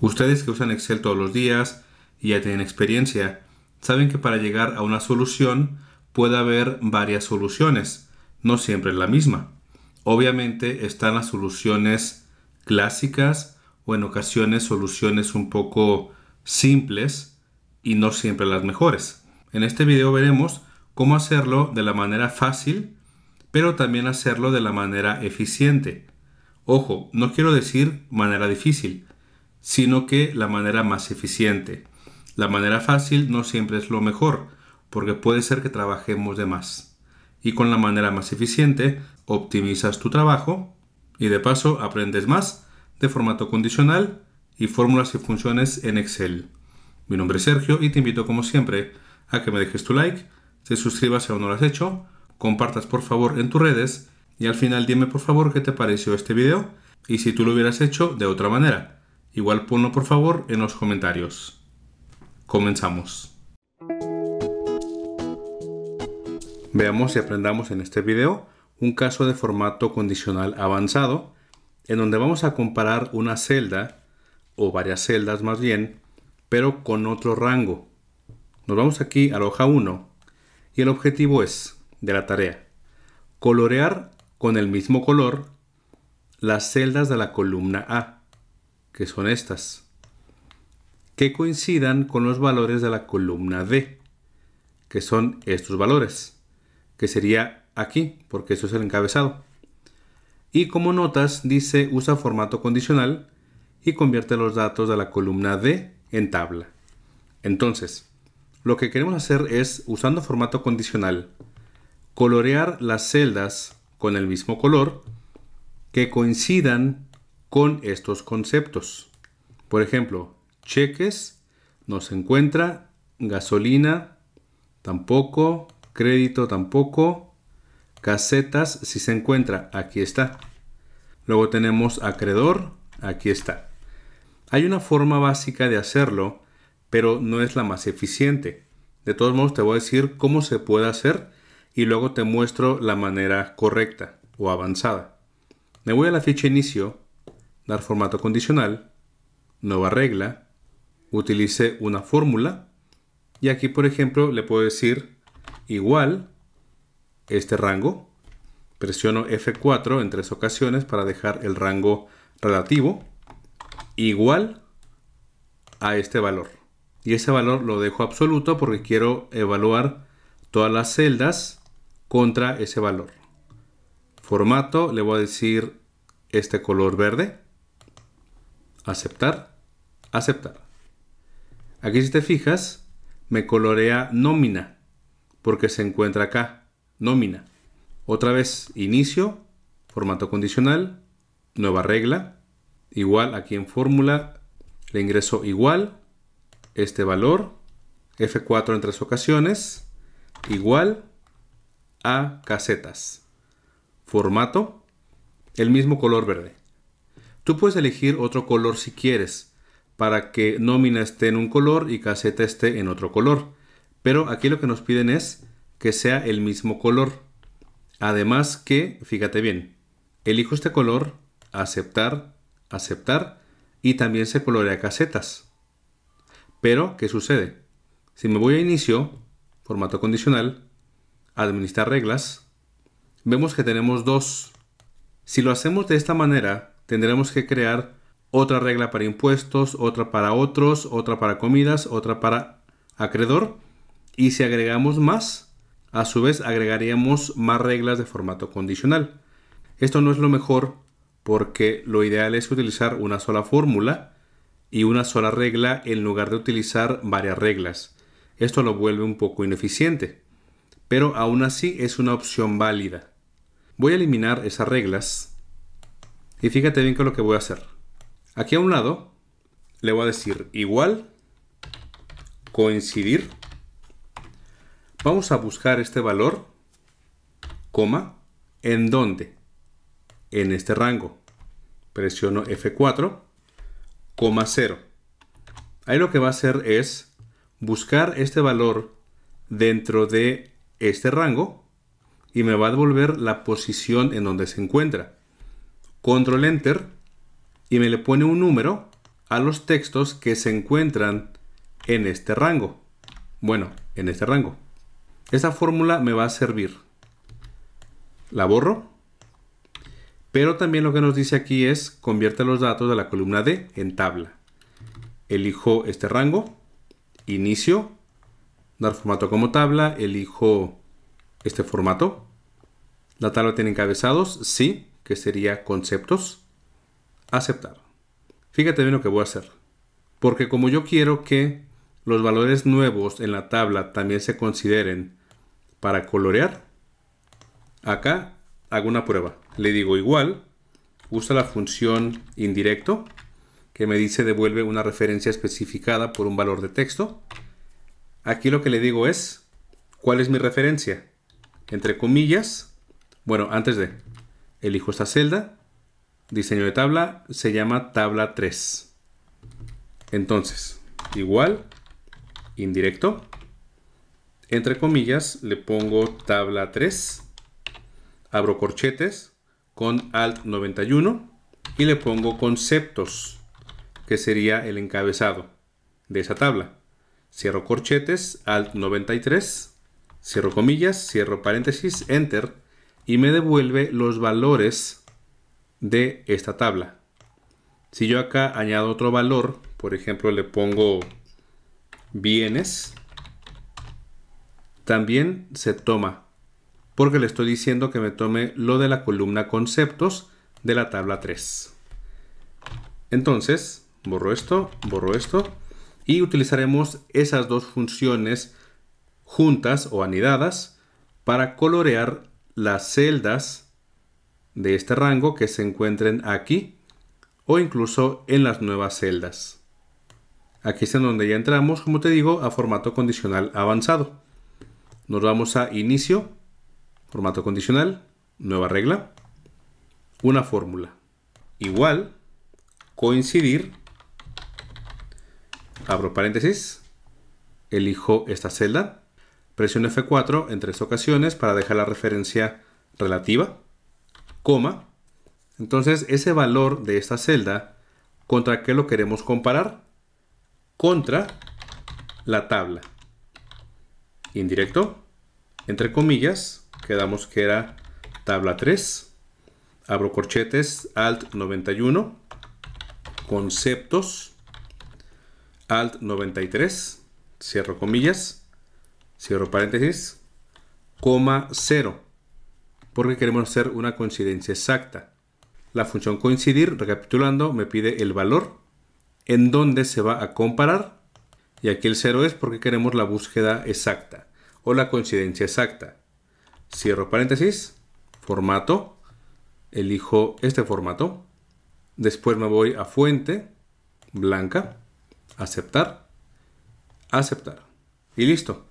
Ustedes que usan Excel todos los días y ya tienen experiencia, saben que para llegar a una solución puede haber varias soluciones, no siempre la misma. Obviamente están las soluciones clásicas o en ocasiones soluciones un poco simples y no siempre las mejores. En este video veremos cómo hacerlo de la manera fácil, pero también hacerlo de la manera eficiente. Ojo, no quiero decir manera difícil, sino que la manera más eficiente. La manera fácil no siempre es lo mejor, porque puede ser que trabajemos de más. Y con la manera más eficiente, optimizas tu trabajo y de paso aprendes más de formato condicional y fórmulas y funciones en Excel. Mi nombre es Sergio y te invito como siempre a que me dejes tu like, te suscribas si aún no lo has hecho, compartas por favor en tus redes y al final dime por favor qué te pareció este video y si tú lo hubieras hecho de otra manera. Igual ponlo por favor en los comentarios. Comenzamos. Veamos y aprendamos en este video un caso de formato condicional avanzado en donde vamos a comparar una celda o varias celdas más bien pero con otro rango. Nos vamos aquí a la hoja 1 y el objetivo es de la tarea colorear con el mismo color las celdas de la columna A que son estas, que coincidan con los valores de la columna D, que son estos valores, que sería aquí, porque eso es el encabezado. Y como notas, dice usa formato condicional y convierte los datos de la columna D en tabla. Entonces, lo que queremos hacer es, usando formato condicional, colorear las celdas con el mismo color que coincidan con estos conceptos. Por ejemplo, cheques no se encuentra, gasolina tampoco, crédito tampoco, casetas si se encuentra, aquí está. Luego tenemos acreedor, aquí está. Hay una forma básica de hacerlo, pero no es la más eficiente. De todos modos te voy a decir cómo se puede hacer y luego te muestro la manera correcta o avanzada. Me voy a la ficha inicio dar formato condicional, nueva regla, utilice una fórmula y aquí por ejemplo le puedo decir igual este rango, presiono F4 en tres ocasiones para dejar el rango relativo igual a este valor y ese valor lo dejo absoluto porque quiero evaluar todas las celdas contra ese valor. Formato, le voy a decir este color verde aceptar, aceptar. Aquí si te fijas, me colorea nómina, porque se encuentra acá, nómina. Otra vez, inicio, formato condicional, nueva regla, igual aquí en fórmula, le ingreso igual, este valor, F4 en tres ocasiones, igual a casetas. Formato, el mismo color verde. Tú puedes elegir otro color si quieres, para que nómina esté en un color y caseta esté en otro color. Pero aquí lo que nos piden es que sea el mismo color. Además que, fíjate bien, elijo este color, aceptar, aceptar, y también se colorea casetas. Pero, ¿qué sucede? Si me voy a inicio, formato condicional, administrar reglas, vemos que tenemos dos. Si lo hacemos de esta manera, tendremos que crear otra regla para impuestos, otra para otros, otra para comidas, otra para acreedor. Y si agregamos más, a su vez agregaríamos más reglas de formato condicional. Esto no es lo mejor porque lo ideal es utilizar una sola fórmula y una sola regla en lugar de utilizar varias reglas. Esto lo vuelve un poco ineficiente, pero aún así es una opción válida. Voy a eliminar esas reglas y fíjate bien con lo que voy a hacer. Aquí a un lado le voy a decir igual, coincidir. Vamos a buscar este valor, coma, ¿en dónde? En este rango. Presiono F4, coma 0. Ahí lo que va a hacer es buscar este valor dentro de este rango y me va a devolver la posición en donde se encuentra control enter y me le pone un número a los textos que se encuentran en este rango. Bueno, en este rango. Esta fórmula me va a servir. La borro. Pero también lo que nos dice aquí es convierte los datos de la columna D en tabla. Elijo este rango, inicio, dar formato como tabla, elijo este formato. La tabla tiene encabezados, sí que sería conceptos, aceptar. Fíjate bien lo que voy a hacer. Porque como yo quiero que los valores nuevos en la tabla también se consideren para colorear, acá hago una prueba. Le digo igual, usa la función indirecto, que me dice devuelve una referencia especificada por un valor de texto. Aquí lo que le digo es, ¿cuál es mi referencia? Entre comillas, bueno, antes de, elijo esta celda, diseño de tabla, se llama tabla 3. Entonces, igual, indirecto, entre comillas, le pongo tabla 3, abro corchetes con alt 91 y le pongo conceptos, que sería el encabezado de esa tabla. Cierro corchetes, alt 93, cierro comillas, cierro paréntesis, enter, y me devuelve los valores de esta tabla. Si yo acá añado otro valor, por ejemplo le pongo bienes, también se toma, porque le estoy diciendo que me tome lo de la columna conceptos de la tabla 3. Entonces, borro esto, borro esto, y utilizaremos esas dos funciones juntas o anidadas para colorear las celdas de este rango que se encuentren aquí o incluso en las nuevas celdas. Aquí es en donde ya entramos, como te digo, a formato condicional avanzado. Nos vamos a inicio, formato condicional, nueva regla, una fórmula. Igual, coincidir, abro paréntesis, elijo esta celda, presión F4 en tres ocasiones para dejar la referencia relativa, coma. Entonces, ese valor de esta celda, ¿contra qué lo queremos comparar? Contra la tabla. Indirecto, entre comillas, quedamos que era tabla 3. Abro corchetes, alt 91, conceptos, alt 93, cierro comillas cierro paréntesis, coma 0, porque queremos hacer una coincidencia exacta. La función coincidir, recapitulando, me pide el valor en donde se va a comparar, y aquí el 0 es porque queremos la búsqueda exacta o la coincidencia exacta. Cierro paréntesis, formato, elijo este formato, después me voy a fuente, blanca, aceptar, aceptar, y listo.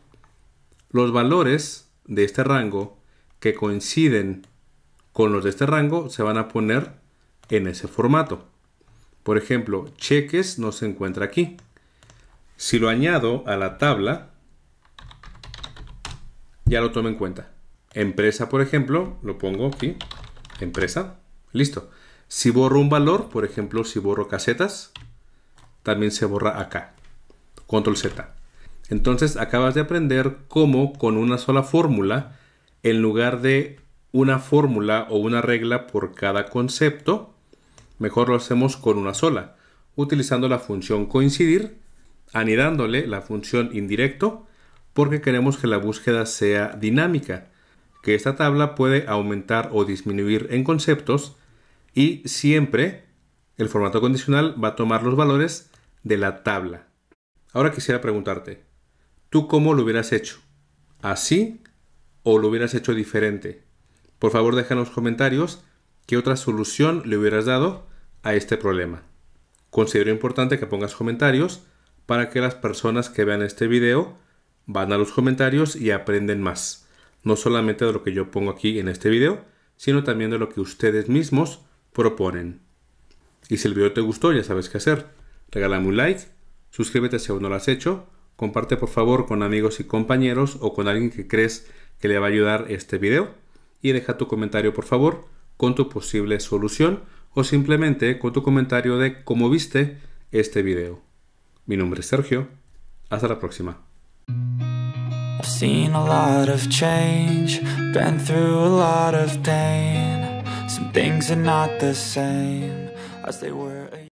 Los valores de este rango que coinciden con los de este rango se van a poner en ese formato. Por ejemplo, cheques no se encuentra aquí. Si lo añado a la tabla, ya lo tomo en cuenta. Empresa, por ejemplo, lo pongo aquí. Empresa. Listo. Si borro un valor, por ejemplo, si borro casetas, también se borra acá. Control Z. Entonces acabas de aprender cómo con una sola fórmula, en lugar de una fórmula o una regla por cada concepto, mejor lo hacemos con una sola, utilizando la función coincidir, anidándole la función indirecto, porque queremos que la búsqueda sea dinámica, que esta tabla puede aumentar o disminuir en conceptos y siempre el formato condicional va a tomar los valores de la tabla. Ahora quisiera preguntarte, ¿Tú cómo lo hubieras hecho? ¿Así o lo hubieras hecho diferente? Por favor, deja en los comentarios qué otra solución le hubieras dado a este problema. Considero importante que pongas comentarios para que las personas que vean este video van a los comentarios y aprenden más. No solamente de lo que yo pongo aquí en este video, sino también de lo que ustedes mismos proponen. Y si el video te gustó, ya sabes qué hacer. Regálame un like, suscríbete si aún no lo has hecho Comparte por favor con amigos y compañeros o con alguien que crees que le va a ayudar este video y deja tu comentario por favor con tu posible solución o simplemente con tu comentario de cómo viste este video. Mi nombre es Sergio. Hasta la próxima.